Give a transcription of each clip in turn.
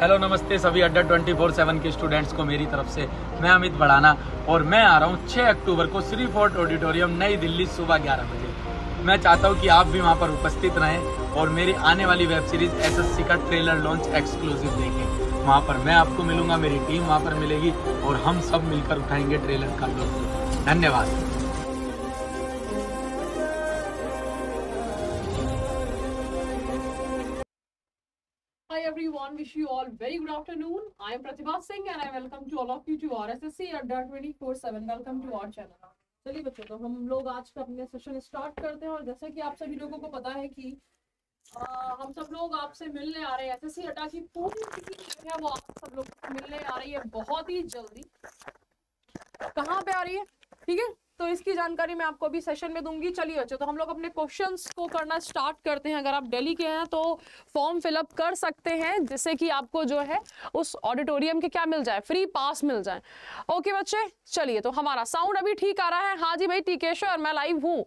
Hello नमस्ते सभी Adda twenty four seven के स्टूडेंट्स को मेरी तरफ से मैं अमित बढ़ाना और मैं आ रहा हूँ 6 अक्टूबर को श्री फोर्ट ऑडिटोरियम नई दिल्ली सुबह 11 बजे मैं चाहता हूँ कि आप भी वहाँ पर उपस्थित रहें और मेरी आने वाली वेब सीरीज एसएससी का ट्रेलर लॉन्च एक्सक्लूसिव देखें वहाँ पर मैं आपको मिलूंगा मेरी टीम वहाँ पर मिलेगी और हम सब मिलकर उठाएंगे ट्रेलर का लुत्फ धन्यवाद everyone. Wish you all very good afternoon. I am Pratibha Singh and I welcome to all of you to RSSC Adda 24/7. Welcome to our channel. चलिए बच्चों तो हम लोग आज का अपने सेशन स्टार्ट करते हैं और जैसा कि आप सभी लोगों को पता है कि आ, हम सब लोग आपसे मिलने आ रहे हैं एसएससी अड्डा की पूरी है वो आप सब लोग मिलने आ रही है बहुत ही जल्दी कहाँ पे आ रही है ठीक है तो इसकी जानकारी मैं आपको अभी सेशन में दूंगी चलिए बच्चों अच्छा, तो हम लोग अपने क्वेश्चन को करना स्टार्ट करते हैं अगर आप दिल्ली के हैं तो फॉर्म फिलअप कर सकते हैं जिससे कि आपको जो है उस ऑडिटोरियम के क्या मिल जाए फ्री पास मिल जाए ओके बच्चे चलिए तो हमारा साउंड अभी ठीक आ रहा है हाँ जी भाई टीकेश्वर मैं लाइव हूँ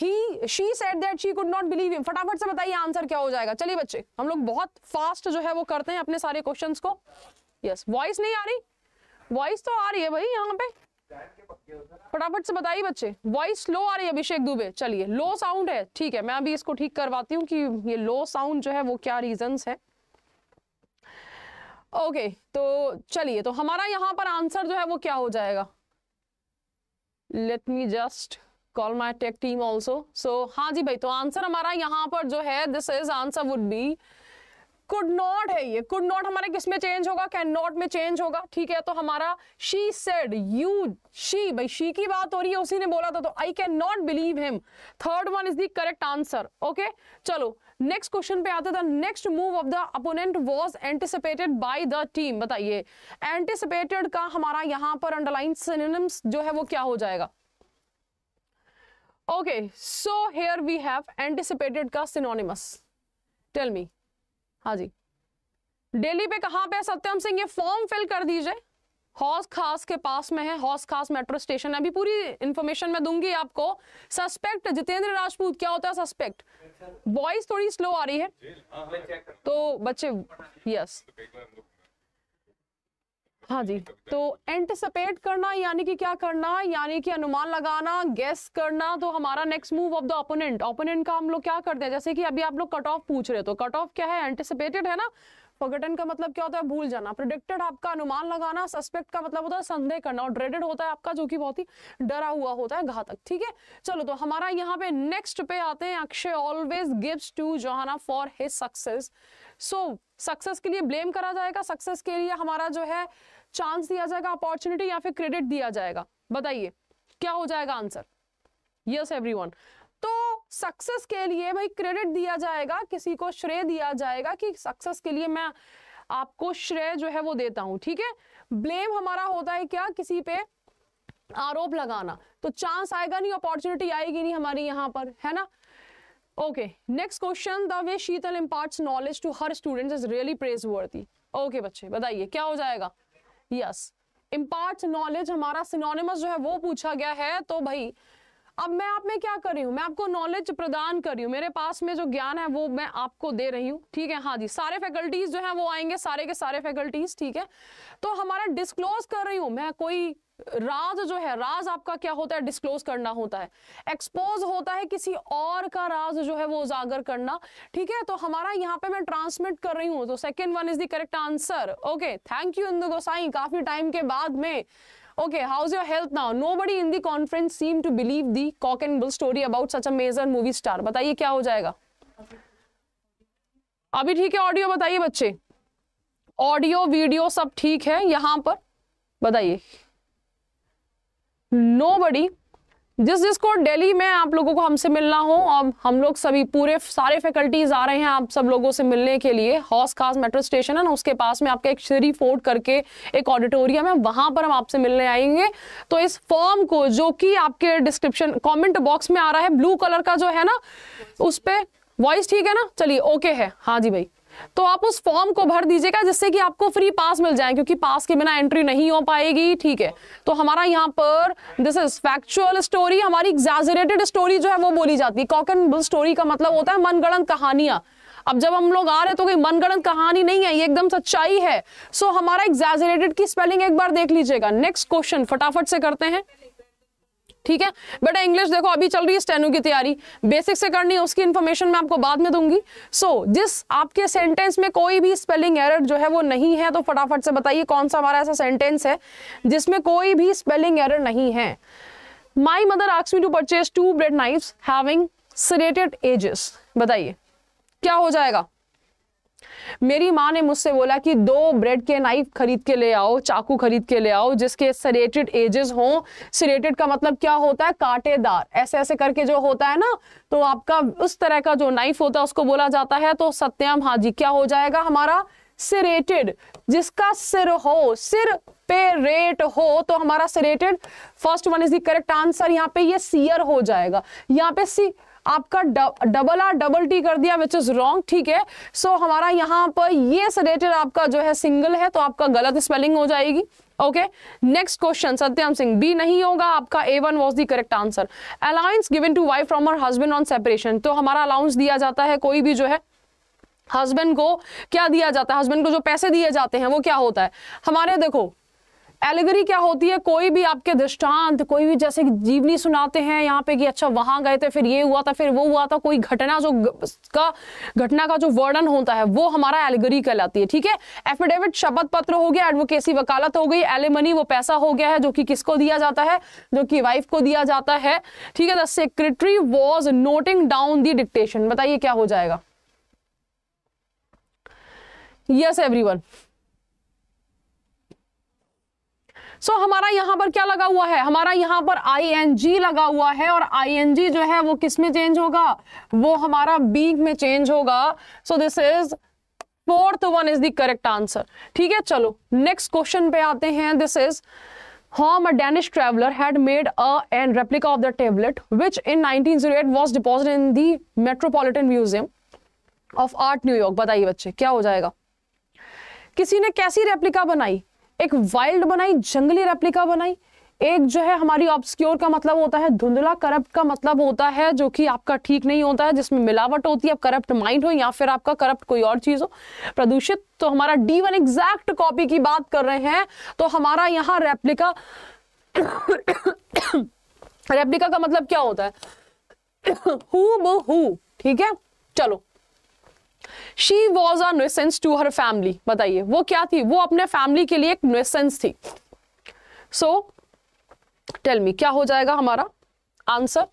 he she said that she could not believe him फटाफट से बताइए आंसर क्या हो जाएगा चलिए बच्चे हम लोग बहुत फास्ट जो है वो करते हैं अपने सारे क्वेश्चन को यस yes, वॉइस नहीं आ रही वॉइस तो आ रही है भाई यहाँ पे फटाफट से बताइए बच्चे वॉइस लो आ रही है अभिषेक दुबे चलिए लो साउंड है ठीक है मैं अभी इसको ठीक करवाती हूँ कि ये लो साउंड जो है वो क्या रीजन है ओके तो चलिए तो हमारा यहाँ पर आंसर जो है वो क्या हो जाएगा let me just call my tech team also so हाँ जी भाई तो आंसर हमारा यहाँ पर जो है this is answer would be could not है ये कुड नॉट हमारे किस में चेंज होगा कैन नॉट में चेंज होगा ठीक है तो हमारा शी सेड यू शी भाई शी की बात हो रही है उसी ने बोला था तो I can not believe him third one is the correct answer okay चलो नेक्स्ट क्वेश्चन पे आते थे next move of the opponent was anticipated by the team बताइए एंटिसिपेटेड का हमारा यहां पर अंडरलाइन सिनेम्स जो है वो क्या हो जाएगा okay so here we have anticipated का सिनोनिमस टेल मी हाँ जी डेली पे कहाँ पे सत्यम सिंह ये फॉर्म फिल कर दीजिए हौस खास के पास में है हौस खास मेट्रो स्टेशन अभी पूरी इंफॉर्मेशन मैं दूंगी आपको सस्पेक्ट जितेंद्र राजपूत क्या होता है सस्पेक्ट वॉइस थोड़ी स्लो आ रही है हाँ, तो बच्चे यस हाँ जी तो एंटिसपेट करना यानी कि क्या करना यानी कि अनुमान लगाना गेस करना तो हमारा next move of the opponent opponent का हम लोग क्या करते हैं जैसे कि अभी आप लोग कट ऑफ पूछ रहे तो कट ऑफ क्या है एंटिसपेटेड है ना फॉरगटन का मतलब क्या होता है भूल जाना प्रोडिक्टेड आपका अनुमान लगाना सस्पेक्ट का मतलब होता है संदेह करना और ड्रेडेड होता है आपका जो कि बहुत ही डरा हुआ होता है घातक ठीक है चलो तो हमारा यहाँ पे नेक्स्ट पे आते हैं Akshay always gives to Johanna for his success so success के लिए ब्लेम करा जाएगा सक्सेस के लिए हमारा जो है चांस दिया जाएगा अपॉर्चुनिटी या फिर क्रेडिट दिया जाएगा बताइए क्या हो जाएगा आंसर यस एवरीवन तो सक्सेस के लिए भाई क्रेडिट दिया जाएगा किसी को श्रेय दिया जाएगा कि सक्सेस के लिए मैं आपको श्रेय जो है वो देता हूं ठीक है ब्लेम हमारा होता है क्या किसी पे आरोप लगाना तो चांस आएगा नहीं अपॉर्चुनिटी आएगी नहीं हमारी यहाँ पर है ना okay next question the way Sheetal impart knowledge to her student is really praiseworthy okay बच्चे बताइए क्या हो जाएगा यस इम्पार्ट नॉलेज हमारा सिनोनिमस जो है वो पूछा गया है तो भाई अब मैं आप में क्या कर रही हूँ मैं आपको नॉलेज प्रदान कर रही हूँ मेरे पास में जो ज्ञान है वो मैं आपको दे रही हूँ ठीक है हाँ जी सारे फैकल्टीज जो हैं वो आएंगे सारे के सारे फैकल्टीज ठीक है तो हमारा डिस्क्लोज कर रही हूँ मैं कोई राज जो है राज आपका क्या होता है डिस्क्लोज करना होता है एक्सपोज होता है किसी और का राज जो है वो उजागर करना ठीक है तो हमारा यहाँ पे मैं ट्रांसमिट कर रही हूँ तो second one is the correct answer okay thank you Indu Gosai काफी टाइम के बाद में okay okay how's your health now nobody in the conference seemed to believe the cock and bull story about such a major movie star बताइए क्या हो जाएगा अभी ठीक है ऑडियो बताइए बच्चे ऑडियो वीडियो सब ठीक है यहां पर बताइए बडी जिस जिसको दिल्ली में आप लोगों को हमसे मिलना हो अब हम लोग सभी पूरे सारे फैकल्टीज आ रहे हैं आप सब लोगों से मिलने के लिए हौस खास मेट्रो स्टेशन है ना उसके पास में आपका एक श्री फोर्ट करके एक ऑडिटोरियम है वहां पर हम आपसे मिलने आएंगे तो इस फॉर्म को जो कि आपके डिस्क्रिप्शन कमेंट बॉक्स में आ रहा है ब्लू कलर का जो है ना उस पर वॉइस ठीक है ना चलिए ओके है हाँ जी भाई तो आप उस फॉर्म को भर दीजिएगा जिससे कि आपको फ्री पास मिल जाए क्योंकि पास के बिना एंट्री नहीं हो पाएगी ठीक है तो हमारा यहाँ पर दिस इज फैक्चुअल स्टोरी हमारी एग्जैजरेटेड स्टोरी जो है वो बोली जाती है कॉक स्टोरी का मतलब होता है मनगणन कहानियां अब जब हम लोग आ रहे हैं तो कोई मनगणन कहानी नहीं है ये एकदम सच्चाई है सो so, हमारा एग्जैजरेटेड की स्पेलिंग एक बार देख लीजिएगा नेक्स्ट क्वेश्चन फटाफट से करते हैं ठीक है बेटा इंग्लिश देखो अभी चल रही है स्टेनो की तैयारी बेसिक से करनी है उसकी इन्फॉर्मेशन मैं आपको बाद में दूंगी सो so, जिस आपके सेंटेंस में कोई भी स्पेलिंग एरर जो है वो नहीं है तो फटाफट से बताइए कौन सा हमारा ऐसा सेंटेंस है जिसमें कोई भी स्पेलिंग एरर नहीं है my mother asks me to purchase two bread knife having edges बताइए क्या हो जाएगा मेरी माँ ने मुझसे बोला कि दो ब्रेड के नाइफ खरीद के ले आओ चाकू खरीद के ले आओ जिसके सरेटेड एजेस हो सरेटेड का मतलब क्या होता है कांटेदार ऐसे ऐसे करके जो होता है ना तो आपका उस तरह का जो नाइफ होता है उसको बोला जाता है तो सत्यम हाँ जी क्या हो जाएगा हमारा सिरेटेड जिसका सिर हो सिर पे रेट हो तो हमारा serrated first one is the correct answer यहाँ पे ये सीयर हो जाएगा यहाँ पे सी आपका डबल आर डबल टी कर दिया विच इज रॉन्ग ठीक है सो so, हमारा यहाँ पर ये सडेटेड आपका जो है सिंगल है तो आपका गलत स्पेलिंग हो जाएगी okay next question Satyam Singh B नहीं होगा आपका A one was the correct answer allowance given to wife from her husband on separation तो हमारा अलाउंस दिया जाता है कोई भी जो है हस्बैंड को क्या दिया जाता है हस्बैंड को जो पैसे दिए जाते हैं वो क्या होता है हमारे देखो एलिगरी क्या होती है कोई भी आपके दृष्टांत कोई भी जैसे जीवनी सुनाते हैं यहाँ पे कि अच्छा वहां गए थे फिर ये हुआ था फिर वो हुआ था कोई घटना जो का घटना का जो वर्णन होता है वो हमारा एलिगरी कहलाती है ठीक है एफिडेविट शपथ पत्र हो गया एडवोकेसी वकालत हो गई एलिमनी वो पैसा हो गया है जो कि किसको दिया जाता है जो कि वाइफ को दिया जाता है ठीक है the secretary was noting down the dictation बताइए क्या हो जाएगा yes yes, everyone so so, हमारा यहाँ पर क्या लगा हुआ है हमारा यहाँ पर आई लगा हुआ है और आई जो है वो किस में चेंज होगा वो हमारा बीग में चेंज होगा so this is fourth one is the correct answer ठीक है चलो नेक्स्ट क्वेश्चन पे आते हैं this is whom a Danish traveller had made a and replica of the tablet which in nineteen zero eight was deposit in the Metropolitan Museum of Art New York बताइए बच्चे क्या हो जाएगा किसी ने कैसी रेप्लिका बनाई एक वाइल्ड बनाई जंगली रेप्लिका बनाई एक जो है हमारी ऑब्सक्योर का मतलब होता है धुंधला करप्ट का मतलब होता है जो कि आपका ठीक नहीं होता है जिसमें मिलावट होती है आप करप्ट माइंड हो या फिर आपका करप्ट कोई और चीज़ हो प्रदूषित तो हमारा डी वन एग्जैक्ट कॉपी की बात कर रहे हैं तो हमारा यहाँ रेप्लिका रेप्लिका का मतलब क्या होता है हु ठीक है चलो she was a nuisance to her family बताइए वो क्या थी वो अपने फैमिली के लिए एक नुसेंस थी सो टेल मी क्या हो जाएगा हमारा आंसर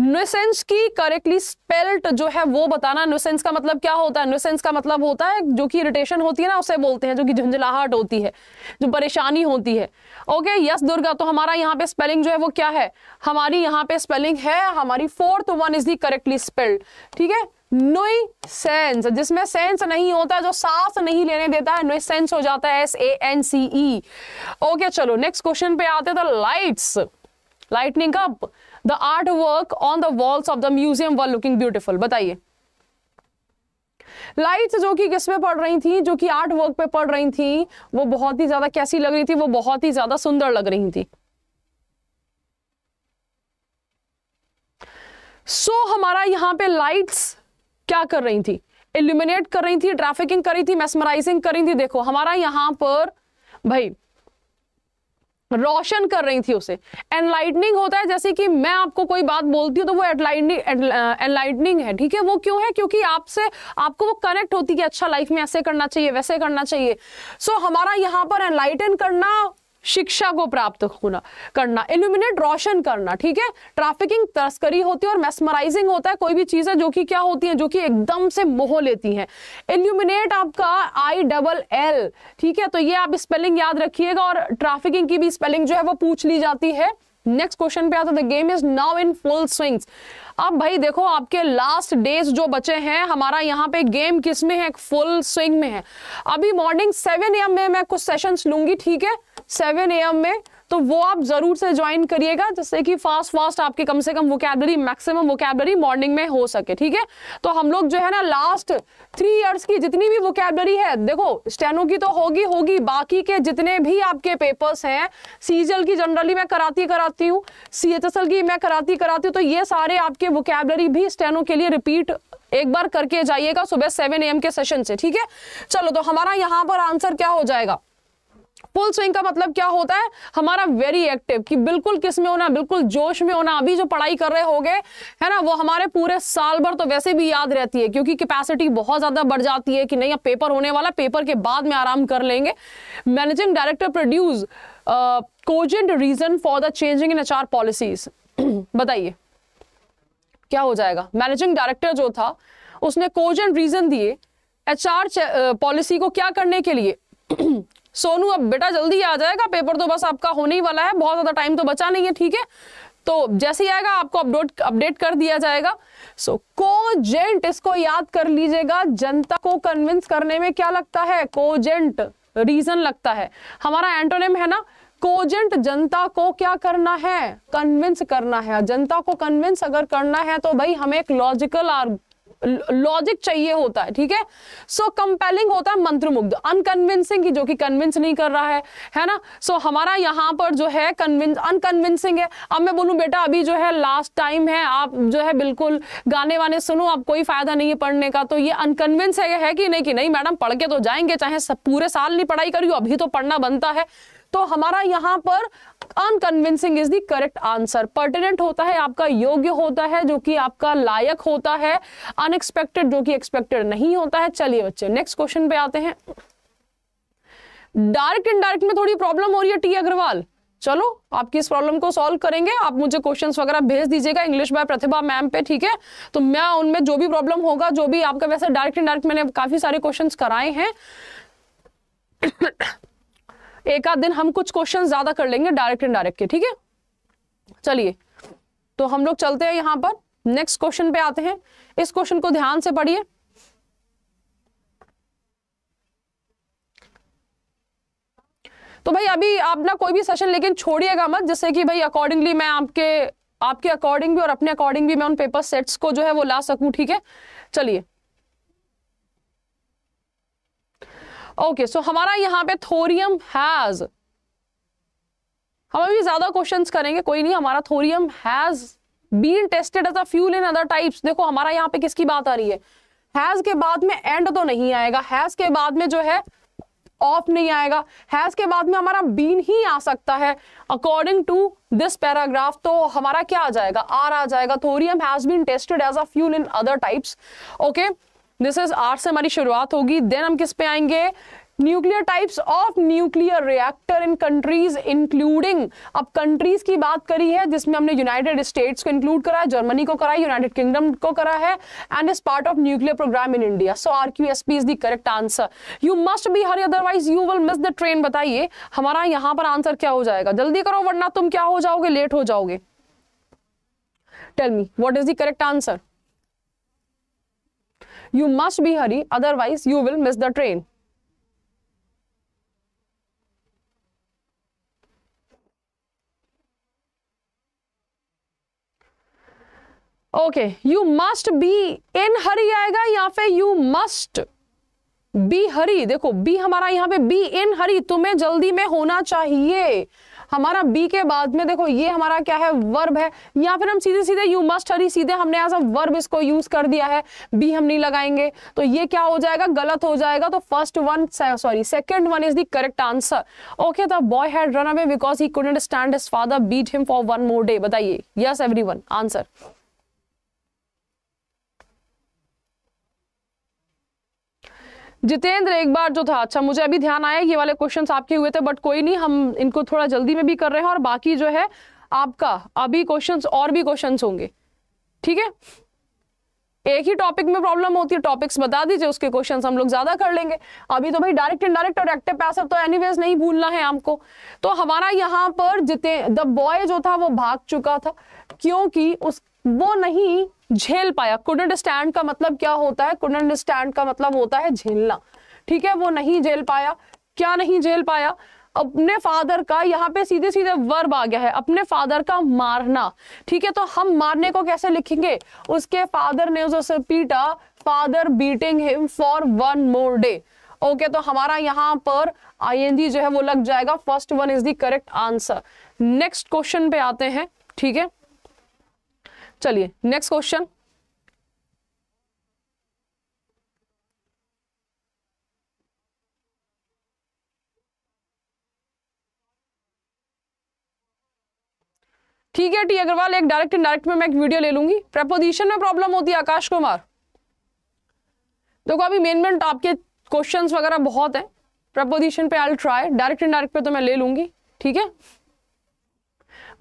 न्यूसेंस की करेक्टली स्पेल्ट जो है वो बताना न्यूसेंस का मतलब क्या होता है न्यूसेंस का मतलब होता है जो कि इरिटेशन होती है ना उसे बोलते हैं जो कि झुंझलाहट होती है जो परेशानी होती है ओके यस दुर्गा तो हमारा यहाँ पे स्पेलिंग जो है वो क्या है हमारी यहाँ पे स्पेलिंग है हमारी fourth one is the correctly spelled ठीक है नुई सेंस जिसमें सेंस नहीं होता जो सांस नहीं लेने देता है नुई सेंस हो जाता है S A N C E okay चलो नेक्स्ट क्वेश्चन पे आते तो lights lightning cup the art work on the walls of the museum were looking beautiful बताइए लाइट्स जो कि किस पे पड़ रही थी जो कि आर्ट वर्क पे पड़ रही थी वो बहुत ही ज्यादा कैसी लग रही थी वो बहुत ही ज्यादा सुंदर लग रही थी सो so, हमारा यहां पे लाइट्स क्या कर रही थी इल्यूमिनेट कर रही थी ट्रैफिकिंग कर रही थी मेसमराइजिंग कर रही थी देखो हमारा यहां पर भाई रोशन कर रही थी उसे एनलाइटनिंग होता है जैसे कि मैं आपको कोई बात बोलती हूँ तो वो एडलाइटनिंग एनलाइटनिंग है ठीक है वो क्यों है क्योंकि आपसे आपको वो कनेक्ट होती है अच्छा लाइफ में ऐसे करना चाहिए वैसे करना चाहिए सो so, हमारा यहाँ पर एनलाइटन करना शिक्षा को प्राप्त होना करना इल्यूमिनेट रोशन करना ठीक है ट्रैफिकिंग तस्करी होती है और मेस्मराइजिंग होता है कोई भी चीज़ है जो कि क्या होती है जो कि एकदम से मोह लेती हैं इल्यूमिनेट आपका आई डबल एल ठीक है तो ये आप स्पेलिंग याद रखिएगा और ट्रैफिकिंग की भी स्पेलिंग जो है वो पूछ ली जाती है नेक्स्ट क्वेश्चन पे आता the game is now in full swings अब भाई देखो आपके लास्ट डेज जो बचे हैं हमारा यहाँ पे गेम किस में है फुल स्विंग में है अभी मॉर्निंग सेवन एम में मैं कुछ सेशंस लूंगी ठीक है सेवन ए में तो वो आप जरूर से ज्वाइन करिएगा जिससे कि फास्ट फास्ट आपके कम से कम वोकेबलरी मैक्सिमम वोकेबलरी मॉर्निंग में हो सके ठीक है तो हम लोग जो है ना लास्ट थ्री इयर्स की जितनी भी वोकेबलरी है देखो स्टेनो की तो होगी होगी बाकी के जितने भी आपके पेपर्स हैं सीजल की जनरली मैं कराती कराती हूँ सी की मैं कराती कराती हूँ तो ये सारे आपके वोकेबलरी भी स्टेनो के लिए रिपीट एक बार करके जाइएगा सुबह सेवन एम के सेशन से ठीक है चलो तो हमारा यहाँ पर आंसर क्या हो जाएगा फुल स्विंग का मतलब क्या होता है हमारा वेरी एक्टिव कि बिल्कुल किस में होना बिल्कुल जोश में होना अभी जो पढ़ाई कर रहे होगे है ना वो हमारे पूरे साल भर तो वैसे भी याद रहती है क्योंकि कैपेसिटी बहुत ज़्यादा बढ़ जाती है कि नहीं अब पेपर होने वाला पेपर के बाद में आराम कर लेंगे managing director produce cogent reason for the changing in H policies बताइए क्या हो जाएगा मैनेजिंग डायरेक्टर जो था उसने कोजेंट रीजन दिए एचआर पॉलिसी को क्या करने के लिए सोनू अब बेटा जल्दी आ जाएगा पेपर तो बस आपका होने ही वाला है बहुत ज़्यादा टाइम तो बचा नहीं है ठीक है तो जैसे ही आएगा आपको अपडेट अपडेट कर दिया जाएगा सो so, कोजेंट इसको याद कर लीजिएगा जनता को कन्विंस करने में क्या लगता है कोजेंट रीजन लगता है हमारा एंटोनिम है ना कोजेंट जनता को क्या करना है कन्विंस करना है जनता को कन्विंस अगर करना है तो भाई हमें एक लॉजिकल लॉजिक चाहिए होता है ठीक है सो कंपेलिंग होता है मंत्र मुग्ध अनकन्विंसिंग जो कि कन्विंस नहीं कर रहा है है ना सो so, हमारा यहाँ पर जो है अनकन्विंसिंग है अब मैं बोलूँ बेटा अभी जो है लास्ट टाइम है आप जो है बिल्कुल गाने वाने सुनो आप कोई फायदा नहीं है पढ़ने का तो ये अनकन्विंस है, है कि नहीं कि नहीं मैडम पढ़ के तो जाएंगे चाहे पूरे साल नहीं पढ़ाई करी अभी तो पढ़ना बनता है तो हमारा यहाँ पर unconvincing is the correct answer pertinent होता है आपका योग्य होता है जो कि आपका लायक होता है अनएक्सपेक्टेड जो कि एक्सपेक्टेड नहीं होता है चलिए बच्चे नेक्स्ट क्वेश्चन पे आते हैं डार्क एंड डार्क में थोड़ी प्रॉब्लम हो रही है टी अग्रवाल चलो आपकी इस प्रॉब्लम को सॉल्व करेंगे आप मुझे क्वेश्चंस वगैरह भेज दीजिएगा इंग्लिश बाय प्रतिभा मैम पे ठीक है तो मैं उनमें जो भी प्रॉब्लम होगा जो भी आपका वैसे डायरेक्ट एंड डायरेक्ट मैंने काफी सारे क्वेश्चंस कराए हैं एक आध दिन हम कुछ क्वेश्चन ज्यादा कर लेंगे डायरेक्ट डायरेक्ट के ठीक है चलिए तो हम लोग चलते हैं यहां पर नेक्स्ट क्वेश्चन पे आते हैं इस क्वेश्चन को ध्यान से पढ़िए तो भाई अभी आप ना कोई भी सेशन लेकिन छोड़िएगा मत जिससे कि भाई अकॉर्डिंगली मैं आपके आपके अकॉर्डिंग भी और अपने अकॉर्डिंग भी मैं उन पेपर सेट्स को जो है वो ला सकूं ठीक है चलिए ओके सो हमारा यहाँ पे थोरियम हैज हम अभी ज्यादा क्वेश्चंस करेंगे कोई नहीं हमारा thorium has been tested as a fuel in other types देखो हमारा यहाँ पे किसकी बात आ रही है हैज के बाद में एंड तो नहीं आएगा हैज के बाद में जो है ऑफ नहीं आएगा हैज के बाद में हमारा बीन ही आ सकता है अकॉर्डिंग टू दिस पैराग्राफ तो हमारा क्या आ जाएगा आर आ जाएगा thorium has been tested as a fuel in other types okay this is R से हमारी शुरुआत होगी देन हम किस पे आएंगे nuclear types of nuclear reactor in countries including अब कंट्रीज की बात करी है जिसमें हमने यूनाइटेड स्टेट्स को इंक्लूड करा है जर्मनी को करा है यूनाइटेड किंगडम को करा है and is part of nuclear programme in India so R Q S P is the correct answer you must be hurry otherwise you will miss the train बताइए हमारा यहाँ पर आंसर क्या हो जाएगा जल्दी करो वरना तुम क्या हो जाओगे लेट हो जाओगे tell me what is the correct answer you must be hurry otherwise you will miss the train okay you must be in hurry आएगा या फिर यू मस्ट बी हरी देखो बी हमारा यहां पे बी इन हरी तुम्हें जल्दी में होना चाहिए हमारा बी के बाद में देखो ये हमारा क्या है वर्ब है या फिर हम सीधे सीधे यू मस्ट हरी सीधे हमने एज अ वर्ब इसको यूज कर दिया है बी हम नहीं लगाएंगे तो ये क्या हो जाएगा गलत हो जाएगा तो first one sorry second one is the correct answer okay the boy had run away because he couldn't stand father beat him for one more day बताइए yes everyone answer Jitendra एक बार जो था अच्छा मुझे अभी ध्यान आया ये वाले क्वेश्चन आपके हुए थे बट कोई नहीं हम इनको थोड़ा जल्दी में भी कर रहे हैं और बाकी जो है आपका अभी क्वेश्चंस और भी क्वेश्चंस होंगे ठीक है एक ही टॉपिक में प्रॉब्लम होती है टॉपिक्स बता दीजिए उसके क्वेश्चंस हम लोग ज्यादा कर लेंगे अभी तो भाई डायरेक्ट डायरेक्ट और एक्टिव पैसर तो एनीवेज नहीं भूलना है आपको तो हमारा यहाँ पर जिते द बॉय जो था वो भाग चुका था क्योंकि उस वो नहीं झेल पाया कुडंट स्टैंड का मतलब क्या होता है कुडंट स्टैंड का मतलब होता है झेलना ठीक है वो नहीं झेल पाया क्या नहीं झेल पाया अपने फादर का यहाँ पे सीधे सीधे वर्ब आ गया है अपने फादर का मारना ठीक है तो हम मारने को कैसे लिखेंगे उसके फादर ने उसे पीटा father beating him for one more day okay तो हमारा यहाँ पर आई जो है वो लग जाएगा first one is the correct answer next question पे आते हैं ठीक है चलिए नेक्स्ट क्वेश्चन ठीक है टी अग्रवाल एक डायरेक्ट इनडायरेक्ट में मैं एक वीडियो ले लूंगी प्रपोजिशन में प्रॉब्लम होती है आकाश कुमार देखो अभी मेन मेन आपके क्वेश्चंस वगैरह बहुत हैं प्रपोजिशन पे आई ट्राई डायरेक्ट इनडायरेक्ट पे तो मैं ले लूंगी ठीक है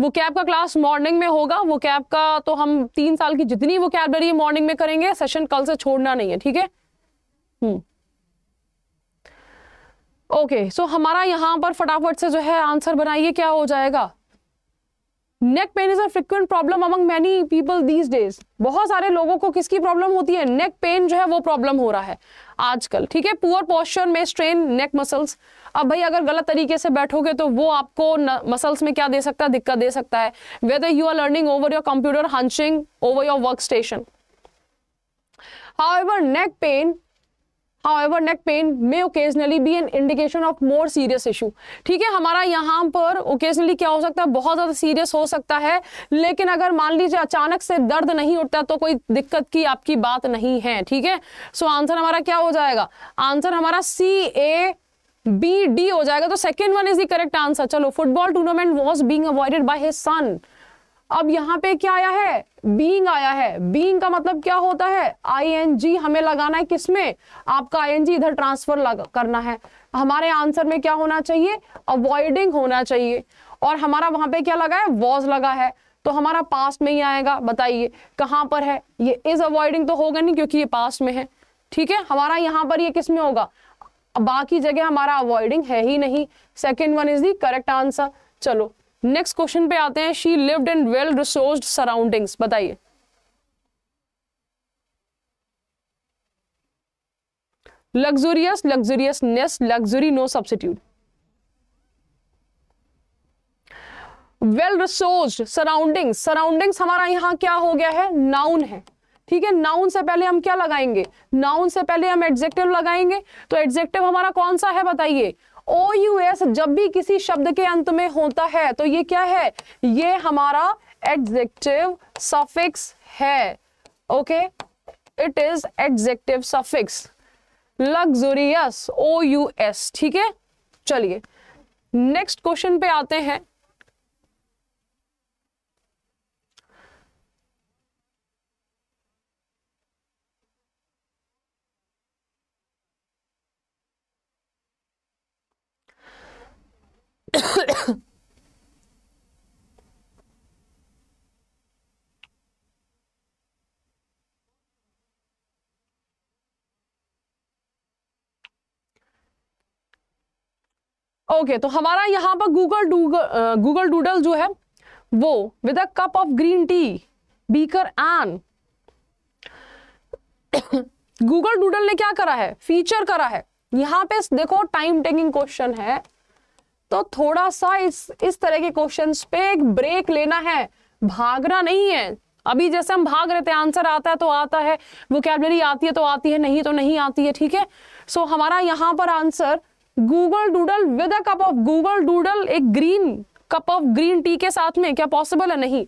वो कैब का क्लास मॉर्निंग में होगा वो कैब का तो हम तीन साल की जितनी वो कैबलरी मॉर्निंग में करेंगे सेशन कल से छोड़ना नहीं है ठीक है ओके हम्म। सो हमारा यहाँ पर फटाफट से जो है आंसर बनाइए क्या हो जाएगा neck pain is a frequent problem among many people these days बहुत सारे लोगों को किसकी प्रॉब्लम होती है नेक पेन जो है वो प्रॉब्लम हो रहा है आजकल ठीक है पुअर पॉस्चर में स्ट्रेन नेक मसल्स अब भाई अगर गलत तरीके से बैठोगे तो वो आपको मसल्स में क्या दे सकता है दिक्कत दे सकता है whether you are learning over your computer hunching over your work station However, neck pain However, neck pain may occasionally be an indication of more serious issue. ठीक है हमारा यहाँ पर occasionally क्या हो सकता है बहुत ज़्यादा serious हो सकता है लेकिन अगर मान लीजिए अचानक से दर्द नहीं उठता तो कोई दिक्कत की आपकी बात नहीं है ठीक है सो so, आंसर हमारा क्या हो जाएगा आंसर हमारा सी ए बी डी हो जाएगा तो second one is the correct answer चलो football tournament was being avoided by his son अब यहां पे क्या आया है बींग आया है बींग का मतलब क्या होता है आई एन जी हमें लगाना है किसमें आपका आई एन जी इधर ट्रांसफर करना है हमारे आंसर में क्या होना चाहिए अवॉइडिंग होना चाहिए और हमारा वहां पे क्या लगा है वॉज लगा है तो हमारा पास्ट में ही आएगा बताइए कहां पर है ये इज अवॉइडिंग तो होगा नहीं क्योंकि ये पास्ट में है ठीक है हमारा यहां पर ये किसमें होगा बाकी जगह हमारा अवॉइडिंग है ही नहीं second one is the correct answer चलो नेक्स्ट क्वेश्चन पे आते हैं she lived in well resource surroundings बताइए luxurious ness luxury no substitute well resource surroundings surroundings हमारा यहां क्या हो गया है नाउन है ठीक है नाउन से पहले हम क्या लगाएंगे नाउन से पहले हम एडजेक्टिव लगाएंगे तो एडजेक्टिव हमारा कौन सा है बताइए ओ यू एस जब भी किसी शब्द के अंत में होता है तो ये क्या है ये हमारा एडजेक्टिव सफिक्स है okay it is adjective suffix luxurious O U S ठीक है चलिए नेक्स्ट क्वेश्चन पे आते हैं ओके okay, तो हमारा यहां पर गूगल डूगल गूगल डूडल जो है वो with a cup of green tea beaker an Google doodle ने क्या करा है फीचर करा है यहां पे देखो टाइम टेकिंग क्वेश्चन है तो थोड़ा सा इस इस तरह के क्वेश्चन पे एक ब्रेक लेना है भागना नहीं है अभी जैसे हम भाग रहे थे आंसर आता है तो आता है वोकेबलरी आती है तो आती है नहीं तो नहीं आती है ठीक है सो so, हमारा यहाँ पर answer Google doodle with a cup of Google doodle एक green cup of green tea के साथ में क्या पॉसिबल है नहीं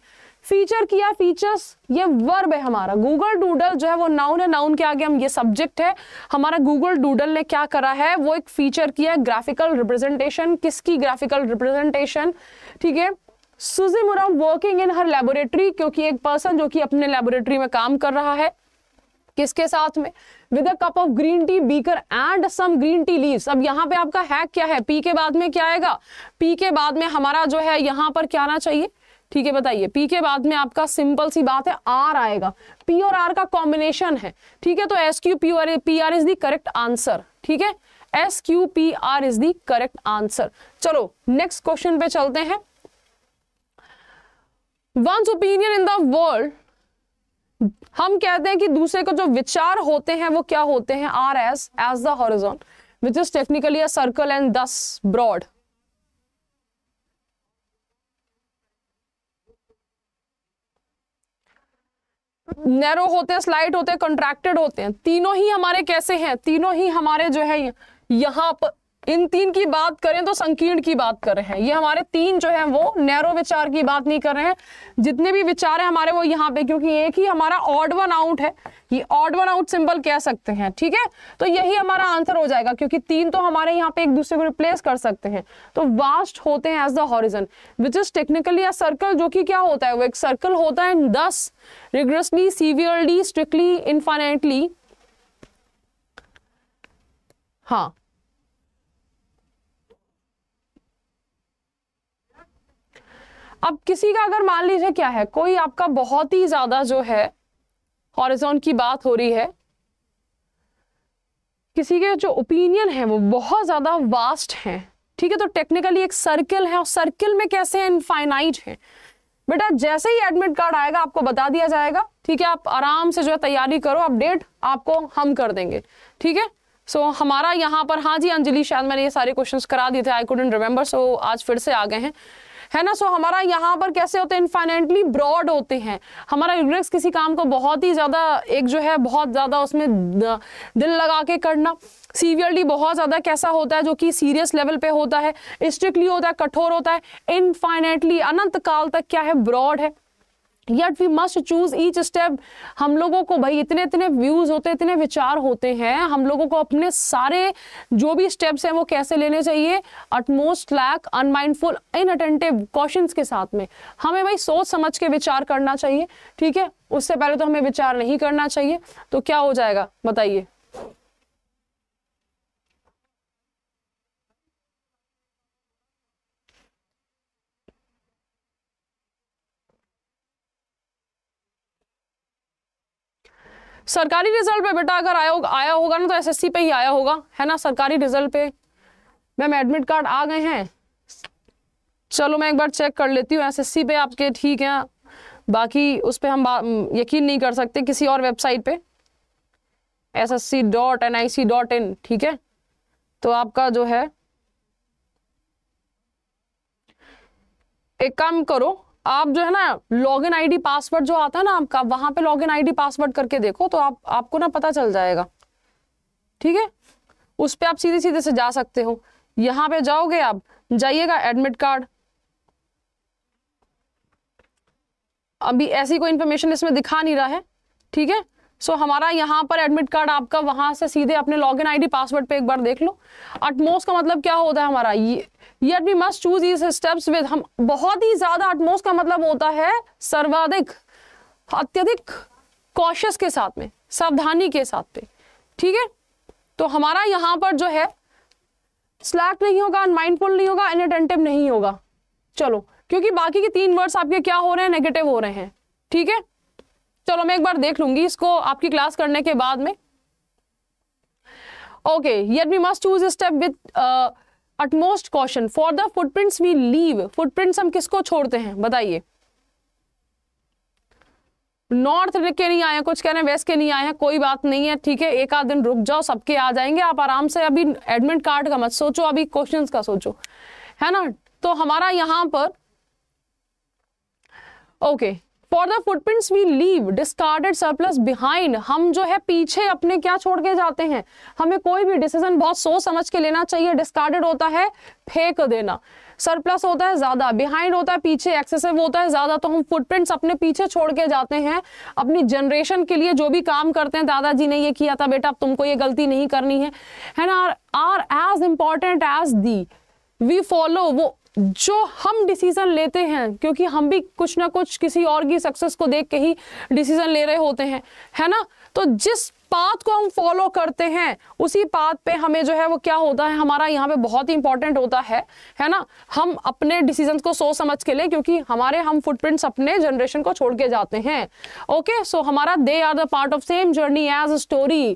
फीचर किया फीचर्स ये वर्ब है हमारा गूगल डूडल जो है वो नाउन है नाउन के आगे हम ये सब्जेक्ट है हमारा गूगल डूडल ने क्या करा है वो एक फीचर किया है ग्राफिकल रिप्रेजेंटेशन किसकी ग्राफिकल रिप्रेजेंटेशन ठीक है Tsujimura working in her laboratory क्योंकि एक पर्सन जो कि अपने लेबोरेटरी में काम कर रहा है किसके साथ में with a cup of green tea beaker and some green tea leaves अब यहाँ पे आपका हैक क्या है पी के बाद में क्या आएगा पी के बाद में हमारा जो है यहाँ पर क्या आना चाहिए ठीक है बताइए पी के बाद में आपका सिंपल सी बात है आर आएगा पी और आर का कॉम्बिनेशन है ठीक है तो S Q P R P R is the correct answer ठीक है S Q P R is the correct answer चलो नेक्स्ट क्वेश्चन पे चलते हैं once opinion in the world हम कहते हैं कि दूसरे का जो विचार होते हैं वो क्या होते हैं are as as the horizon which is technically a circle and thus broad narrow होते हैं स्लाइट होते हैं कंट्रैक्टेड होते हैं तीनों ही हमारे कैसे हैं तीनों ही हमारे जो है यहाँ पर इन तीन की बात करें तो संकीर्ण की बात कर रहे हैं ये हमारे तीन जो है वो नैरो विचार की बात नहीं कर रहे हैं जितने भी विचार हैं हमारे वो यहाँ पे क्योंकि एक ही हमारा ऑड वन आउट है ये ऑड वन आउट सिंबल कह सकते हैं ठीक है तो यही हमारा आंसर हो जाएगा क्योंकि तीन तो हमारे यहाँ पे एक दूसरे को रिप्लेस कर सकते हैं तो वास्ट होते हैं as the horizon which is technically a circle जो कि क्या होता है वो एक सर्कल होता है दस रिग्रेसली सीवियरली स्ट्रिक्टली इनफाइनेटली हाँ अब किसी का अगर मान लीजिए क्या है कोई आपका बहुत ही ज्यादा जो है हॉरिजोन की बात हो रही है किसी के जो ओपिनियन है वो बहुत ज्यादा वास्ट है ठीक है तो टेक्निकली एक सर्किल है और सर्किल में कैसे इनफाइनाइट है बेटा जैसे ही एडमिट कार्ड आएगा आपको बता दिया जाएगा ठीक है आप आराम से जो है तैयारी करो अपडेट आपको हम कर देंगे ठीक है सो so, हमारा यहाँ पर हाँ जी अंजलि शायद मैंने ये सारे क्वेश्चंस करा दिए थे आई कुडेंट रिमेंबर सो आज फिर से आ गए हैं है ना सो हमारा यहाँ पर कैसे होते हैं इनफाइनेंटली ब्रॉड होते हैं हमारा रिग्रेस किसी काम को बहुत ही ज़्यादा एक जो है बहुत ज़्यादा उसमें दिल लगा के करना सीवियरली बहुत ज़्यादा कैसा होता है जो कि सीरियस लेवल पे होता है स्ट्रिक्टली होता है कठोर होता है इनफाइनेटली अनंत काल तक क्या है ब्रॉड है yet we must choose each step हम लोगों को भाई इतने इतने व्यूज होते इतने विचार होते हैं हम लोगों को अपने सारे जो भी स्टेप्स हैं वो कैसे लेने चाहिए utmost lack unmindful inattentive question के साथ में हमें भाई सोच समझ के विचार करना चाहिए ठीक है उससे पहले तो हमें विचार नहीं करना चाहिए तो क्या हो जाएगा बताइए सरकारी रिजल्ट पे बेटा अगर आया होगा आया होगा ना तो एसएससी पे ही आया होगा है ना सरकारी रिजल्ट पे मैम एडमिट कार्ड आ गए हैं चलो मैं एक बार चेक कर लेती हूँ एसएससी पे आपके ठीक है बाकी उस पर हम यकीन नहीं कर सकते किसी और वेबसाइट पे S S C dot N I C dot in ठीक है तो आपका जो है एक काम करो आप जो है ना लॉग इन आई पासवर्ड जो आता है ना आपका वहां पे लॉग इन आई पासवर्ड करके देखो तो आप आपको ना पता चल जाएगा ठीक है उस पर आप सीधे सीधे से जा सकते हो यहाँ पे जाओगे आप जाइएगा एडमिट कार्ड अभी ऐसी कोई इंफॉर्मेशन इसमें दिखा नहीं रहा है ठीक है सो so, हमारा यहाँ पर एडमिट कार्ड आपका वहाँ से सीधे अपने लॉगिन आईडी पासवर्ड पे एक बार देख लो अटमोस का मतलब क्या होता है हमारा ये yet we must choose is steps with हम बहुत ही ज़्यादा अटमोस का मतलब होता है सर्वाधिक अत्यधिक कॉशस के साथ में सावधानी के साथ पे ठीक है तो हमारा यहाँ पर जो है स्लैक नहीं होगा अनमाइंडफुल नहीं होगा इनअटेंटिव नहीं होगा चलो क्योंकि बाकी के तीन वर्ड्स आपके क्या हो रहे हैं नेगेटिव हो रहे हैं ठीक है चलो मैं एक बार देख लूंगी इसको आपकी क्लास करने के बाद में okay yet we must choose step with utmost caution for the footprints we leave footprints हम किसको छोड़ते हैं बताइए नॉर्थ के नहीं आए कुछ कह रहे हैं वेस्ट के नहीं आए हैं कोई बात नहीं है ठीक है एक आध दिन रुक जाओ सबके आ जाएंगे आप आराम से अभी एडमिट कार्ड का मत सोचो अभी क्वेश्चन का सोचो है ना तो हमारा यहां पर okay okay. For the footprints we leave discarded surplus behind हम जो है पीछे अपने क्या छोड़ के जाते हैं हमें कोई भी डिसीजन बहुत सोच समझ के लेना चाहिए डिस्कार्डेड होता है फेंक देना सरप्लस होता है ज्यादा बिहाइंड होता है पीछे एक्सेसिव होता है ज्यादा तो हम फुटप्रिंट्स अपने पीछे छोड़ के जाते हैं अपनी जनरेशन के लिए जो भी काम करते हैं दादाजी ने ये किया था बेटा अब तुमको ये गलती नहीं करनी है and are are as important as the we follow वो जो हम डिसीज़न लेते हैं क्योंकि हम भी कुछ ना कुछ किसी और की सक्सेस को देख के ही डिसीज़न ले रहे होते हैं है ना तो जिस पाथ को हम फॉलो करते हैं उसी पाथ पे हमें जो है वो क्या होता है हमारा यहाँ पे बहुत ही इंपॉर्टेंट होता है है ना हम अपने डिसीजन को सोच समझ के लिए क्योंकि हमारे हम फुटप्रिंट्स अपने जनरेशन को छोड़ के जाते हैं ओके सो हमारा they are the part of same journey as a story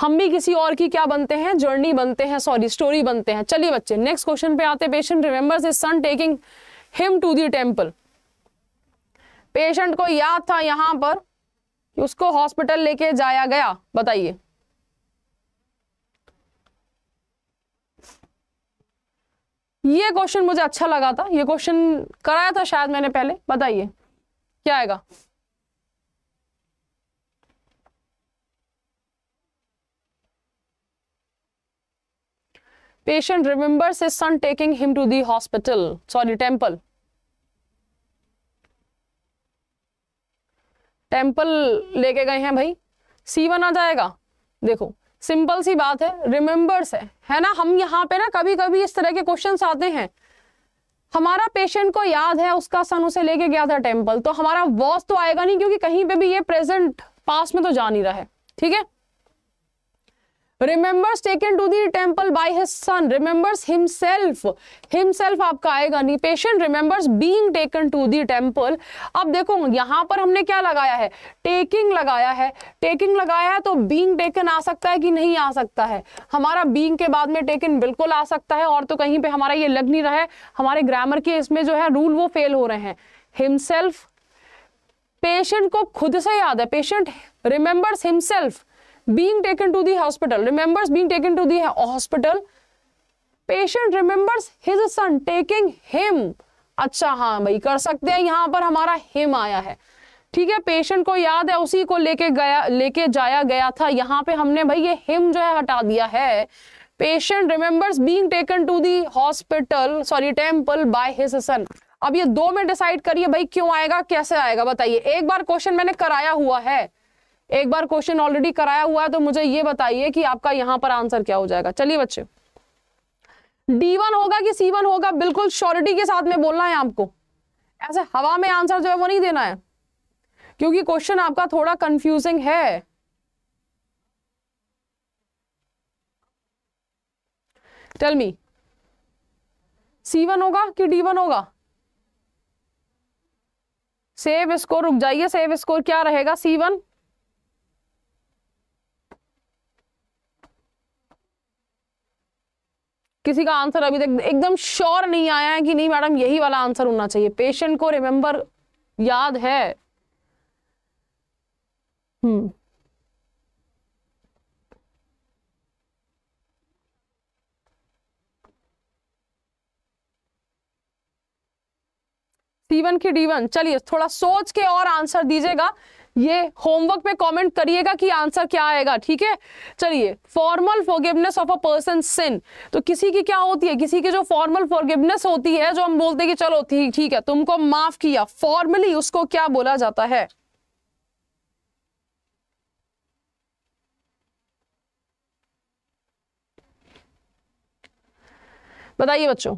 हम भी किसी और की क्या बनते हैं जर्नी बनते हैं सॉरी स्टोरी बनते हैं चलिए बच्चे नेक्स्ट क्वेश्चन पे आते patient remember son taking him to the temple patient को याद था यहां पर उसको हॉस्पिटल लेके जाया गया बताइए ये क्वेश्चन मुझे अच्छा लगा था ये क्वेश्चन कराया था शायद मैंने पहले बताइए क्या आएगा पेशेंट remembers से son taking him to the hospital sorry temple temple लेके गए हैं भाई सी वन आ जाएगा देखो सिंपल सी बात है रिमेम्बर्स है है ना हम यहाँ पे ना कभी कभी इस तरह के क्वेश्चन आते हैं हमारा पेशेंट को याद है उसका सन उसे लेके गया था टेम्पल तो हमारा वॉस तो आएगा नहीं क्योंकि कहीं पे भी ये प्रेजेंट पास में तो जा नहीं रहा है ठीक है remembers taken to the temple by his son remembers himself himself आपका आएगा नहीं patient remembers being taken to the temple अब देखो यहाँ पर हमने क्या लगाया है टेकिंग लगाया है टेकिंग लगाया है तो बींग टेकन आ सकता है कि नहीं आ सकता है हमारा बींग के बाद में टेकन बिल्कुल आ सकता है और तो कहीं पर हमारा ये लग नहीं रहा है हमारे ग्रामर के इसमें जो है रूल वो फेल हो रहे हैं हिमसेल्फ पेशेंट को खुद से याद है patient remembers himself being taken to the hospital remembers being taken to the hospital patient remembers his son taking him अच्छा हाँ भाई कर सकते हैं यहाँ पर हमारा हिम आया है ठीक है पेशेंट को याद है उसी को लेके गया लेके जाया गया था यहाँ पे हमने भाई ये हिम जो है हटा दिया है patient remembers being taken to the hospital sorry temple by his son अब ये दो में डिसाइड करिए भाई क्यों आएगा कैसे आएगा बताइए एक बार क्वेश्चन मैंने कराया हुआ है एक बार क्वेश्चन ऑलरेडी कराया हुआ है तो मुझे ये बताइए कि आपका यहां पर आंसर क्या हो जाएगा चलिए बच्चे डी वन होगा कि सी वन होगा बिल्कुल श्योरिटी के साथ में बोलना है आपको ऐसे हवा में आंसर जो है वो नहीं देना है क्योंकि क्वेश्चन आपका थोड़ा कंफ्यूजिंग है टेल मी सी वन होगा कि डी वन होगा सेव स्कोर रुक जाइए सेव स्कोर क्या रहेगा सी वन किसी का आंसर अभी तक एकदम श्योर नहीं आया है कि नहीं मैडम यही वाला आंसर होना चाहिए पेशेंट को रिमेंबर याद है हम्म की डीवन चलिए थोड़ा सोच के और आंसर दीजिएगा ये होमवर्क पे कमेंट करिएगा कि आंसर क्या आएगा ठीक है चलिए formal forgiveness of a person sin तो किसी की क्या होती है किसी की जो फॉर्मल फॉरगिवनेस होती है जो हम बोलते हैं कि चलो ठीक है तुमको माफ किया फॉर्मली उसको क्या बोला जाता है बताइए बच्चों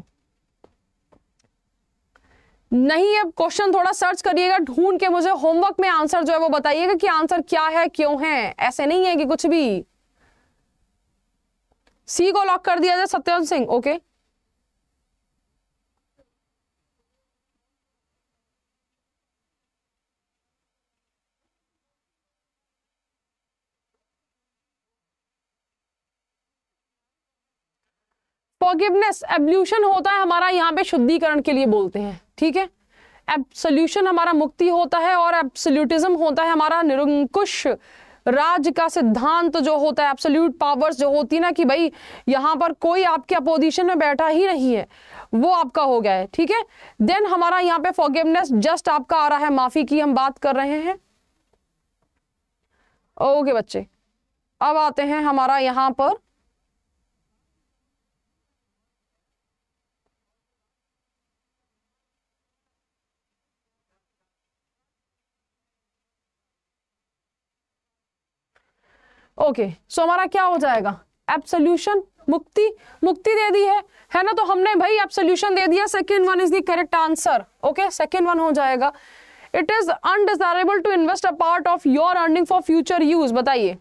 नहीं अब क्वेश्चन थोड़ा सर्च करिएगा ढूंढ के मुझे होमवर्क में आंसर जो है वो बताइएगा कि आंसर क्या है क्यों है ऐसे नहीं है कि कुछ भी सी को लॉक कर दिया जाए Satyavant Singh okay forgiveness ablution होता है हमारा यहाँ पे शुद्धिकरण के लिए बोलते हैं ठीक है एब्सोल्यूशन हमारा मुक्ति होता है और एब्सोल्यूटिज्म होता है हमारा निरंकुश राज का सिद्धांत तो जो होता है एब्सोल्यूट पावर्स जो होती ना कि भाई यहाँ पर कोई आपके अपोजिशन में बैठा ही नहीं है वो आपका हो गया है ठीक है देन हमारा यहाँ पे फॉरगिवनेस जस्ट आपका आ रहा है माफी की हम बात कर रहे हैं ओके बच्चे अब आते हैं हमारा यहाँ पर ओके सो हमारा क्या हो जाएगा एब्सोल्यूशन मुक्ति मुक्ति दे दी है है ना तो हमने भाई एब्सोल्यूशन दे दिया second one is the correct answer okay second one हो जाएगा it is undesirable to invest a part of your earning for future use बताइए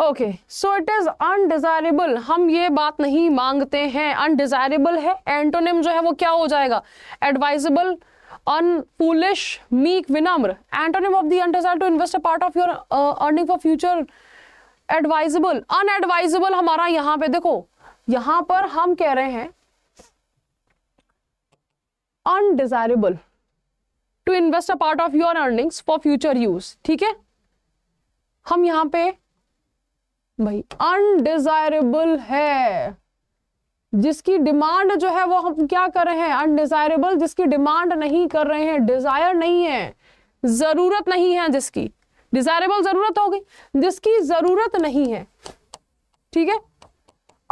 okay so it is undesirable हम ये बात नहीं मांगते हैं अनडिजायरेबल है एंटोनिम जो है वो क्या हो जाएगा एडवाइजेबल अनफूलिश मीक विनम्र antonym of the undesire to invest a part of your earning for future advisable unadvisable हमारा यहां पे देखो यहां पर हम कह रहे हैं undesirable to invest a part of your earnings for future use ठीक है हम यहां पे भाई अनडिजायरेबल है जिसकी डिमांड जो है वो हम क्या कर रहे हैं अनडिजायरेबल जिसकी डिमांड नहीं कर रहे हैं डिजायर नहीं है जरूरत नहीं है जिसकी डिजायरेबल जरूरत होगी जिसकी जरूरत नहीं है ठीक है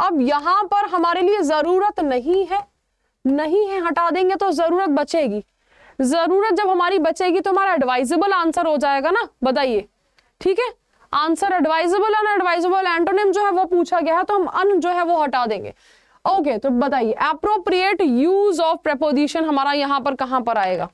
अब यहां पर हमारे लिए जरूरत नहीं है नहीं है हटा देंगे तो जरूरत बचेगी जरूरत जब हमारी बचेगी तो हमारा एडवाइजेबल आंसर हो जाएगा ना बताइए ठीक है आंसर एडवाइजेबल अनएडवाइजेबल एंटोनिम जो है वो पूछा गया है तो हम अन जो है वो हटा देंगे ओके okay, तो बताइए अप्रोप्रिएट यूज ऑफ प्रपोजिशन हमारा यहाँ पर कहाँ पर आएगा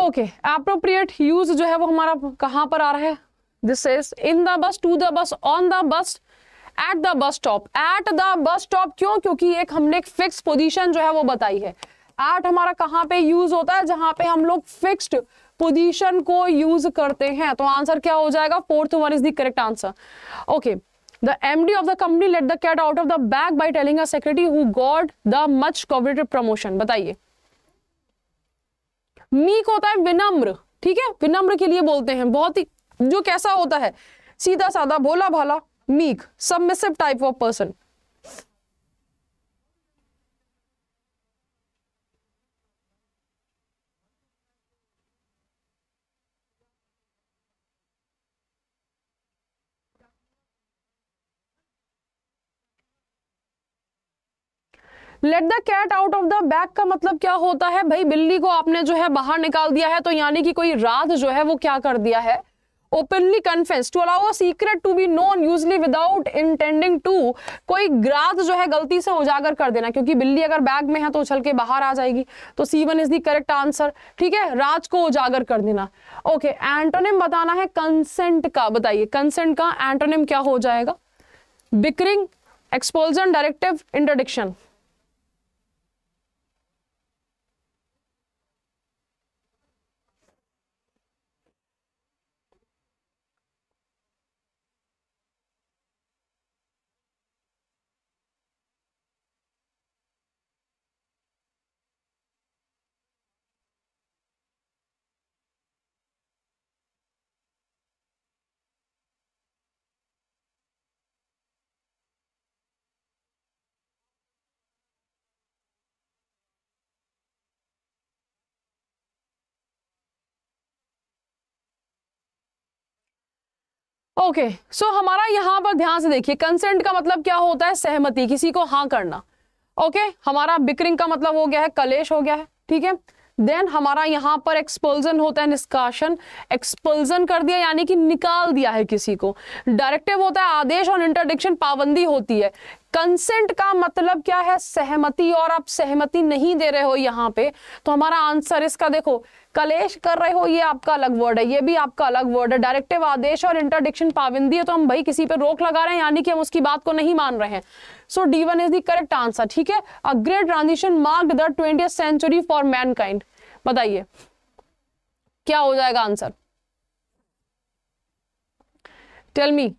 ओके अप्रोप्रिएट यूज जो है वो हमारा कहां पर आ रहा है this is in the bus to the bus on the bus at the bus stop at the bus stop क्यों क्योंकि एक हमने एक फिक्स पोजीशन जो है वो बताई है एट हमारा कहां पे यूज होता है जहां पे हम लोग फिक्स्ड पोजीशन को यूज करते हैं तो आंसर क्या हो जाएगा fourth one is the correct answer okay the M D of the company let the cat out of the bag by telling a secretary who got the much coveted promotion बताइए meek होता है विनम्र ठीक है विनम्र के लिए बोलते हैं बहुत ही जो कैसा होता है सीधा साधा भोला भाला meek submissive type of person let the cat out of the bag का मतलब क्या होता है भाई बिल्ली को आपने जो है बाहर निकाल दिया है तो यानी कि कोई रात जो है वो क्या कर दिया है openly confess to allow secret to be known usually without intending to कोई ग्रात जो है गलती से उजागर कर देना क्योंकि बिल्ली अगर बैग में है तो उछल के बाहर आ जाएगी तो C one is the correct answer ठीक है राज को उजागर कर देना ओके okay, एंटोनिम बताना है कंसेंट का बताइए कंसेंट का एंटोनिम क्या हो जाएगा bickering exposition directive introduction okay okay, so so हमारा यहाँ पर ध्यान से देखिए कंसेंट का मतलब क्या होता है सहमति किसी को हाँ करना ओके okay, हमारा बिकरिंग का मतलब हो गया है कलेश हो गया है ठीक है देन हमारा यहाँ पर एक्सपल्जन होता है निष्काशन एक्सपल्जन कर दिया यानी कि निकाल दिया है किसी को डायरेक्टिव होता है आदेश और इंटरडिक्शन पाबंदी होती है कंसेंट का मतलब क्या है सहमति और आप सहमति नहीं दे रहे हो यहाँ पे तो हमारा आंसर इसका देखो कलेश कर रहे हो ये आपका अलग वर्ड है ये भी आपका अलग वर्ड है डायरेक्टिव आदेश और इंटरडिक्शन पाबंदी है तो हम भाई किसी पे रोक लगा रहे हैं यानी कि हम उसकी बात को नहीं मान रहे हैं so D one is the correct answer ठीक है a great transition mark the twenty century for mankind बताइए क्या हो जाएगा answer tell me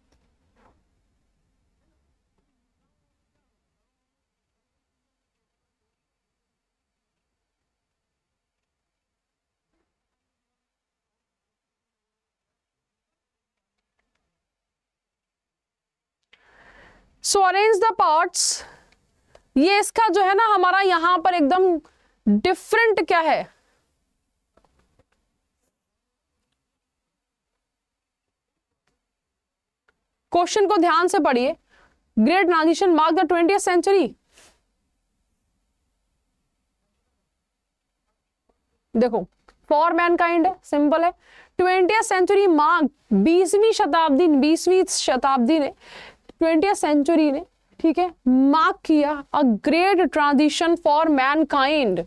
so arrange the parts ये इसका जो है ना हमारा यहां पर एकदम डिफरेंट क्या है क्वेश्चन को ध्यान से पढ़िए great transition mark the twenty century देखो फॉर मैनकाइंड है सिंपल है ट्वेंटी सेंचुरी मार्क बीसवीं शताब्दी बीसवीं शताब्दी ने ट्वेंटी सेंचुरी ने ठीक है मार्क किया a great transition for kind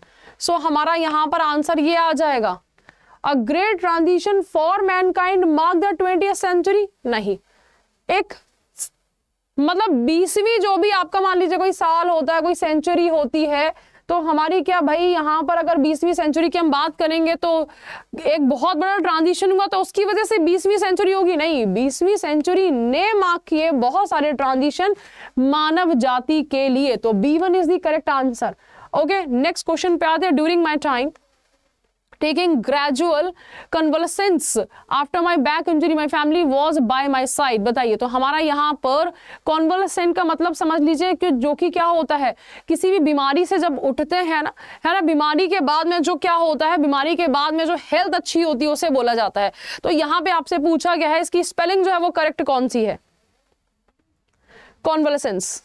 so हमारा यहाँ पर आंसर ये आ जाएगा a great transition for mankind mark the twenty century नहीं एक मतलब बीसवीं जो भी आपका मान लीजिए कोई साल होता है कोई सेंचुरी होती है तो हमारी क्या भाई यहाँ पर अगर बीसवीं सेंचुरी की हम बात करेंगे तो एक बहुत बड़ा ट्रांजिशन हुआ तो उसकी वजह से बीसवीं सेंचुरी होगी नहीं बीसवीं सेंचुरी ने मार्क किए बहुत सारे ट्रांजिशन मानव जाति के लिए तो B one is the correct answer okay next question पे आते हैं during my time taking gradual convalescence after my back injury my family was by my side बताइए तो हमारा यहाँ पर convalescent का मतलब समझ लीजिए कि जो कि क्या होता है किसी भी बीमारी से जब उठते हैं ना है ना बीमारी के बाद में जो क्या होता है बीमारी के बाद में जो हेल्थ अच्छी होती है उसे बोला जाता है तो यहाँ पे आपसे पूछा गया है इसकी स्पेलिंग जो है वो करेक्ट कौन सी है कॉन्वलसेंस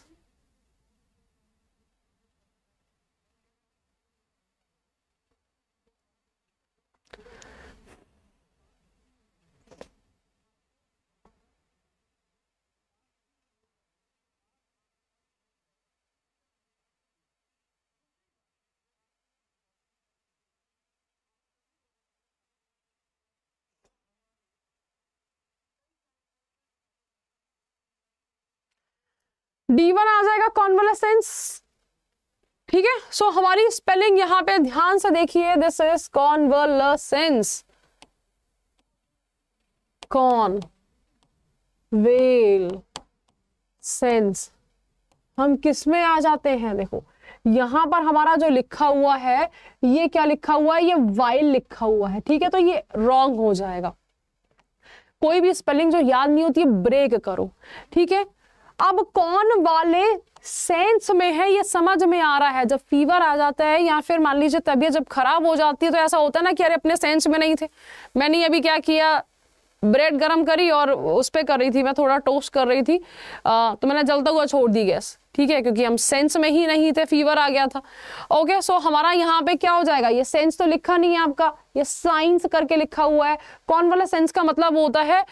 डी वन आ जाएगा कॉन्वलेसेंस ठीक है सो so, हमारी स्पेलिंग यहां पे ध्यान से देखिए this is convalescence convalescence हम किस में आ जाते हैं देखो यहां पर हमारा जो लिखा हुआ है ये क्या लिखा हुआ है ये वाइल लिखा हुआ है ठीक है तो ये रॉन्ग हो जाएगा कोई भी स्पेलिंग जो याद नहीं होती है ब्रेक करो ठीक है अब कौन वाले सेंस में है ये समझ में आ रहा है जब फीवर आ जाता है या फिर मान लीजिए तबीयत जब खराब हो जाती है तो ऐसा होता है ना कि अरे अपने सेंस में नहीं थे मैंने अभी क्या किया ब्रेड गरम करी और उस पर कर रही थी मैं थोड़ा टोस्ट कर रही थी आ, तो मैंने जलता हुआ छोड़ दी गैस ठीक है क्योंकि हम सेंस में ही नहीं थे फीवर आ गया था ओके सो हमारा यहाँ पे क्या हो जाएगा ये सेंस तो लिखा नहीं है आपका ये साइंस करके लिखा हुआ है कौन वाला सेंस का मतलब होता है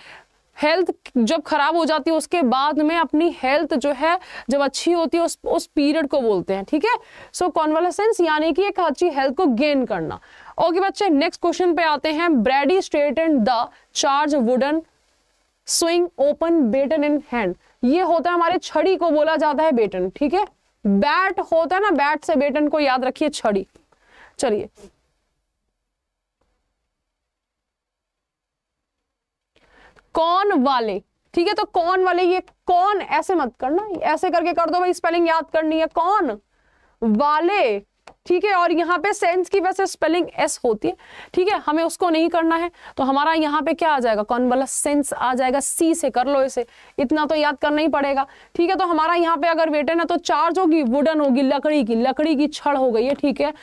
हेल्थ जब खराब हो जाती है उसके बाद में अपनी हेल्थ जो है जब अच्छी होती है उस उस पीरियड को बोलते हैं ठीक है सो कॉन्वलसेंस यानी कि एक अच्छी हेल्थ को गेन करना ओके बच्चे नेक्स्ट क्वेश्चन पे आते हैं brady straight and the charge wooden swing open baton in hand ये होता है हमारे छड़ी को बोला जाता है बेटन ठीक है बैट होता है ना बैट से बेटन को याद रखिए छड़ी चलिए कौन वाले ठीक है तो कौन वाले ये कौन ऐसे मत करना ऐसे करके कर दो भाई स्पेलिंग याद करनी है कौन वाले ठीक है और यहाँ पे सेंस की वैसे स्पेलिंग एस होती है ठीक है हमें उसको नहीं करना है तो हमारा यहाँ पे क्या आ जाएगा कौन वाला सेंस आ जाएगा सी से कर लो इसे इतना तो याद करना ही पड़ेगा ठीक है तो हमारा यहाँ पे अगर वेटन है तो चार्ज होगी वुडन होगी लकड़ी की लकड़ी की छड़ हो गई है ठीक है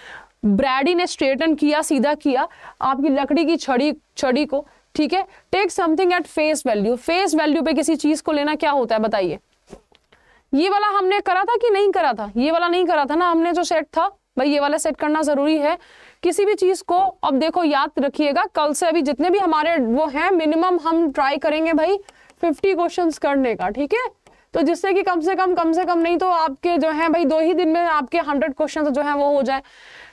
ब्रैडी ने स्ट्रेटन किया सीधा किया आपकी लकड़ी की छड़ी छड़ी को ठीक है take something at face value face value पे किसी चीज को लेना क्या होता है बताइए ये वाला हमने करा था कि नहीं करा था ये वाला नहीं करा था ना हमने जो सेट था भाई ये वाला सेट करना जरूरी है किसी भी चीज को अब देखो याद रखिएगा कल से अभी जितने भी हमारे वो हैं मिनिमम हम ट्राई करेंगे भाई 50 क्वेश्चंस करने का ठीक है तो जिससे कि कम से कम कम से कम नहीं तो आपके जो है भाई दो ही दिन में आपके हंड्रेड क्वेश्चन जो है वो हो जाए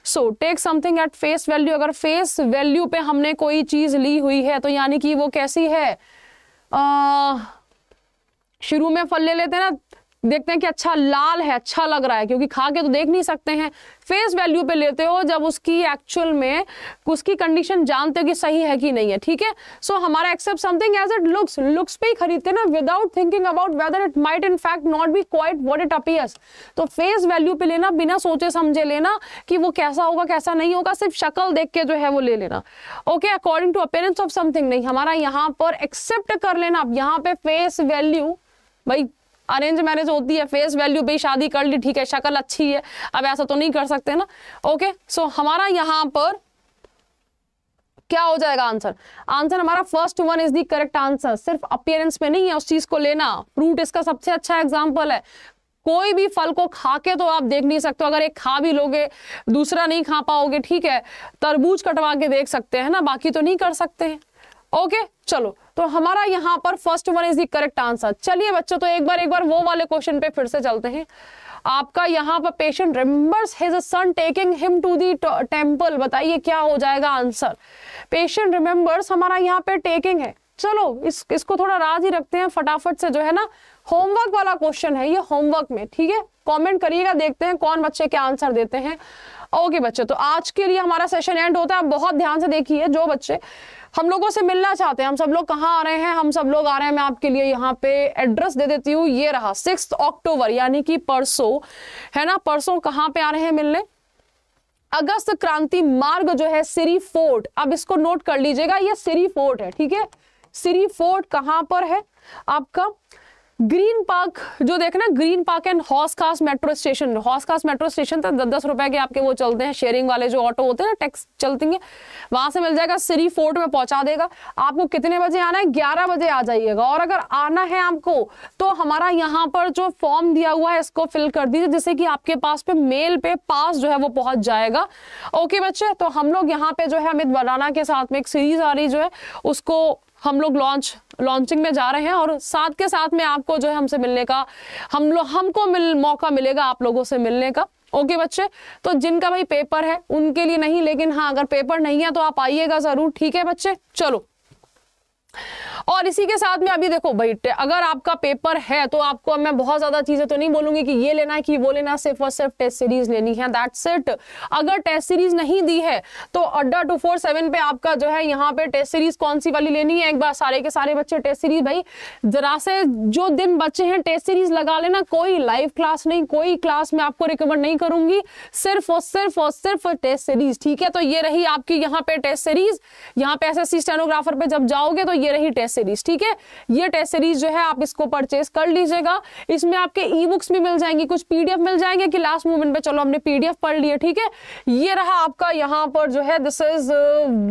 so take something at face value अगर फेस वैल्यू पे हमने कोई चीज ली हुई है तो यानी कि वो कैसी है आ, शुरू में फल ले लेते हैं ना देखते हैं कि अच्छा लाल है अच्छा लग रहा है क्योंकि खा के तो देख नहीं सकते हैं फेस वैल्यू पे लेते हो जब उसकी एक्चुअल में उसकी कंडीशन जानते हो कि सही है कि नहीं है ठीक है सो हमारा accept something as it looks looks पे ही खरीदते ना without thinking about whether it might in fact not be quite what it appears तो फेस वैल्यू पे लेना बिना सोचे समझे लेना कि वो कैसा होगा कैसा नहीं होगा सिर्फ शक्ल देख के जो है वो ले लेना okay according to appearance of something नहीं हमारा यहाँ पर एक्सेप्ट कर लेना अब यहाँ पे फेस वैल्यू भाई अरेंज मैरिज होती है फेस वैल्यू भी शादी कर ली ठीक है शक्ल अच्छी है अब ऐसा तो नहीं कर सकते ना ओके सो हमारा यहाँ पर क्या हो जाएगा आंसर आंसर हमारा first one is the correct answer सिर्फ अपियरेंस में नहीं है उस चीज को लेना फ्रूट इसका सबसे अच्छा एग्जाम्पल है कोई भी फल को खा के तो आप देख नहीं सकते अगर एक खा भी लोगे दूसरा नहीं खा पाओगे ठीक है तरबूज कटवा के देख सकते हैं ना बाकी तो नहीं कर सकते ओके चलो तो हमारा यहाँ पर first one is the correct answer चलिए बच्चों तो एक बार एक बार वो वाले क्वेश्चन पे फिर से चलते हैं आपका यहाँ पर patient remembers his son taking him to the temple बताइए क्या हो जाएगा आंसर पेशेंट रिमेंबर्स हमारा यहाँ पे टेकिंग है चलो इस इसको थोड़ा राज ही रखते हैं फटाफट से जो है ना होमवर्क वाला क्वेश्चन है ये होमवर्क में ठीक है कमेंट करिएगा देखते हैं कौन बच्चे क्या आंसर देते हैं ओके बच्चे तो आज के लिए हमारा सेशन एंड होता है बहुत ध्यान से देखिए जो बच्चे हम लोगों से मिलना चाहते हैं हम सब लोग कहाँ आ रहे हैं हम सब लोग आ रहे हैं मैं आपके लिए यहाँ पे एड्रेस दे देती हूँ ये रहा सिक्स अक्टूबर यानी कि परसों है ना परसों कहाँ पे आ रहे हैं मिलने अगस्त क्रांति मार्ग जो है सिरी फोर्ट अब इसको नोट कर लीजिएगा ये सिरी फोर्ट है ठीक है सिरी फोर्ट कहाँ पर है आपका ग्रीन पार्क जो देखना Green Park and Hauz Khas metro station Hauz Khas metro station तक तो दस दस रुपए के आपके वो चलते हैं शेयरिंग वाले जो ऑटो होते हैं ना टैक्स चलती हैं वहां से मिल जाएगा सिरी फोर्ट में पहुंचा देगा आपको कितने बजे आना है ग्यारह बजे आ जाइएगा और अगर आना है आपको तो हमारा यहाँ पर जो फॉर्म दिया हुआ है इसको फिल कर दीजिए जिससे कि आपके पास पे मेल पे पास जो है वो पहुंच जाएगा ओके बच्चे तो हम लोग यहाँ पे जो है अमित बनाना के साथ में एक सीरीज आ रही जो है उसको हम लोग लॉन्च लॉन्चिंग में जा रहे हैं और साथ के साथ में आपको जो है हमसे मिलने का हम लोग हमको मिल मौका मिलेगा आप लोगों से मिलने का ओके बच्चे तो जिनका भाई पेपर है उनके लिए नहीं लेकिन हाँ अगर पेपर नहीं है तो आप आइएगा ज़रूर ठीक है बच्चे चलो और इसी के साथ में अभी देखो भाई अगर आपका पेपर है तो आपको मैं बहुत ज्यादा चीजें तो नहीं बोलूंगी कि ये लेना है कि वो लेना सिर्फ और सिर्फ टेस्ट सीरीज लेनी है दैट्स इट अगर टेस्ट सीरीज नहीं दी है तो अड्डा टू फोर सेवन पे आपका जो है यहाँ पे टेस्ट सीरीज कौन सी वाली लेनी है एक बार सारे के सारे बच्चे टेस्ट सीरीज भाई जरा से जो दिन बच्चे हैं टेस्ट सीरीज लगा लेना कोई लाइव क्लास नहीं कोई क्लास में आपको रिकमेंड नहीं करूंगी सिर्फ और सिर्फ और सिर्फ टेस्ट सीरीज ठीक है तो ये रही आपकी यहाँ पे टेस्ट सीरीज यहाँ पे एस एस स्टेनोग्राफर पे जब जाओगे तो ये रही टेस्ट सीरीज ठीक है ये टेस्ट सीरीज जो है आप इसको परचेज कर लीजिएगा इसमें आपके ई बुक्स भी मिल जाएंगी कुछ पीडीएफ मिल जाएंगे कि लास्ट मोमेंट पे चलो हमने पीडीएफ पढ़ लिया ठीक है ये रहा आपका यहाँ पर जो है this is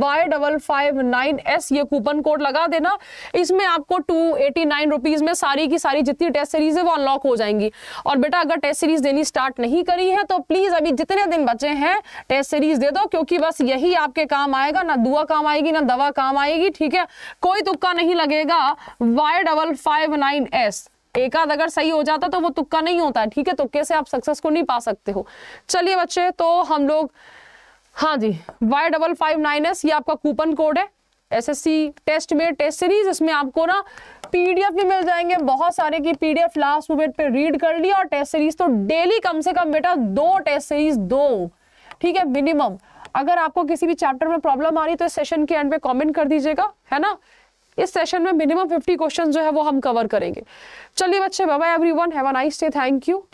Y double five nine S ये कूपन कोड लगा देना इसमें आपको टू एटी नाइन रुपीज में सारी की सारी जितनी टेस्ट सीरीज है वो अनलॉक हो जाएंगी और बेटा अगर टेस्ट सीरीज देनी स्टार्ट नहीं करी है तो प्लीज अभी जितने दिन बचे हैं टेस्ट सीरीज दे दो क्योंकि बस यही आपके काम आएगा ना दुआ काम आएगी ना दवा काम आएगी ठीक है कोई कोई तुक्का नहीं लगेगा Y double five nine S एक आध अगर सही हो जाता तो वो तुक्का नहीं होता ठीक है तुक्के से आप सक्सेस को नहीं पा सकते हो चलिए बच्चे तो हम लोग हाँ जी Y double five nine S ये आपका कूपन कोड है एसएससी टेस्ट में टेस्ट सीरीज इसमें आपको ना पीडीएफ भी मिल जाएंगे बहुत सारे की पीडीएफ लास्ट मोमेंट पे रीड कर लिया और टेस्ट सीरीज तो डेली कम से कम बेटा दो टेस्ट सीरीज दो ठीक है मिनिमम अगर आपको किसी भी चैप्टर में प्रॉब्लम आ रही है तो इस सेशन के एंड पे कमेंट कर दीजिएगा है ना इस सेशन में मिनिमम 50 क्वेश्चन जो है वो हम कवर करेंगे चलिए बच्चे bye everyone have a nice day thank you